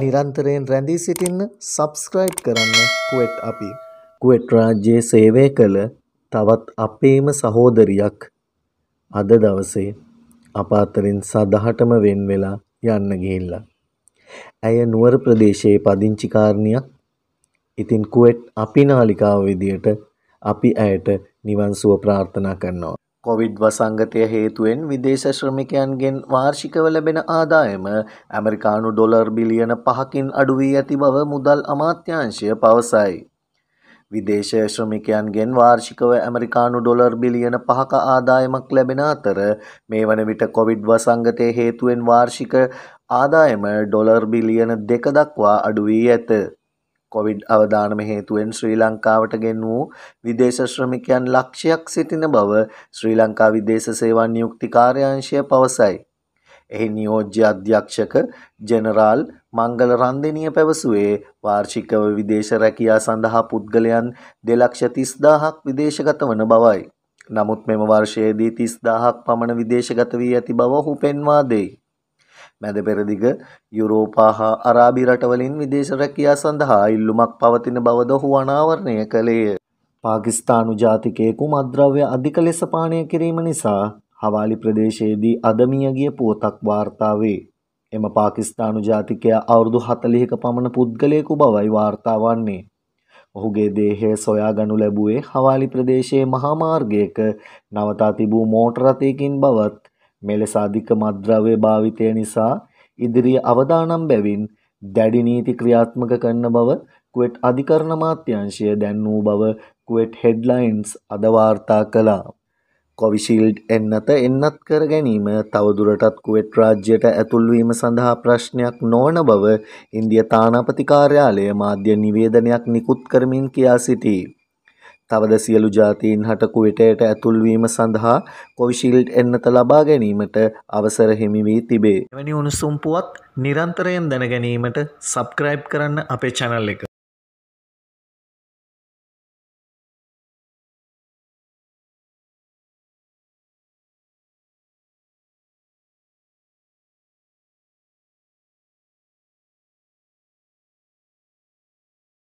නිරන්තරයෙන් රැඳී සිටින්න සබස්ක්‍රයිබ් කරන්න කුවට් අපි. කුවට් රාජ්‍යයේ සේවය කළ තවත් අපේම සහෝදරියක් අද දවසේ අප අතරින් සදහටම වෙන් වෙලා යන්න ගිහිල්ලා. ඇය නුවර ප්‍රදේශයේ පදිංචිකාරණියක්. ඉතින් කුවෙට් අපි නාලිකාව විදියට අපි ඇයට නිවන් සුව ප්‍රාර්ථනා කරනවා. කොවිඩ් වසංගතය හේතුවෙන් විදේශ ශ්‍රමිකයන්ගෙන් වාර්ෂිකව ලැබෙන ආදායම ඇමරිකානු ඩොලර් බිලියන පහකින් අඩුවී ඇති බව මුදල් අමාත්‍යංශය පවසයි. විදේශ ශ්‍රමිකයන්ගෙන් වාර්ෂිකව ඇමරිකානු ඩොලර් බිලියන පහක ආදායමක් ලැබෙන අතර මේ වන විට කොවිඩ් වසංගතය හේතුවෙන් වාර්ෂික ආදායම ඩොලර් බිලියන දෙක දක්වා අඩුවී ඇත. කොවිඩ් අවදානම හේතුවෙන් ශ්‍රී ලංකාවට ගෙන් වූ විදේශ ශ්‍රමිකයන් ලක්ෂයක් සිටින බව ශ්‍රී ලංකා විදේශ සේවා නියුක්ති කාර්යාංශය පවසයි. එහි නියෝජ්‍ය අධ්‍යක්ෂක ජෙනරාල් මංගල රන්දෙනිය පැවසුවේ වාර්ෂිකව විදේශ රැකියා සඳහා පුද්ගලයන් දෙලක්ෂ තිස්දාහක් විදේශගත වන බවයි. නමුත් මෙම වර්ෂයේදී තිස්දාහක් පමණ විදේශගත වී ඇති බව ඔහු පෙන්වා දෙයි. මැද පෙරදිග යුරෝපා හා අරාබි රටවලින් විදේශ රැකියා සඳහා ඉල්ලුමක් පවතින බවද ඔහු අනාවරණය කළේය. පාකිස්තානු ජාතිකයෙකු මද්‍රව්‍ය අධික ලෙස පානය කිරීම නිසා හවාලි ප්‍රදේශයේදී අදමියගිය පුවතක් වාර්තාවේ. එම පාකිස්තානු ජාතිකයා අවුරුදු හතලිහික පමණ පුද්ගලයෙකු බවයි වාර්තාවන්නේ. ඔහුගේ දේහය සොයාගනු ලැබුවේ හවාලි ප්‍රදේශයේ මහාමාර්ගයක නවතා තිබූ මෝටරතයකින් බවත් මෙලෙස අධික මද්ද්‍රව්‍ය භාවිතය නිසා ඉදිරි අවදානම් බැවින් දැඩි නීති ක්‍රියාත්මක කරන බව කුවෙට් අධිකරණ මාත්‍යංශය දැන් වූ බව කුවෙට් හෙඩ්ලයින්ස් අද වාර්තා කළා. කොවිශීල්ඩ් එන්නත එන්නත් කර ගැනීම තවදුරටත් කුවෙට් රාජ්‍යයට ඇතුල්වීම සඳහා ප්‍රශ්නයක් නොවන බව ඉන්දිය තානාපති කාර්යාලය මාධ්‍ය නිවේදනයක් නිකුත් කරමින් කියා සිටී. තවද සියලු ජාතීන් හට කුවටයට ඇතුල්වීම සඳහා කොවිශිල්ඩ් එන්නත ලබා ගැනීමට අවසර හිමි වී තිබේ. එවැනි උණුසුම් පුවත් නිරන්තරයෙන් දැනගැනීමට සබ්ක්‍රයිබ් කරන්න අපේ චැනල් එක.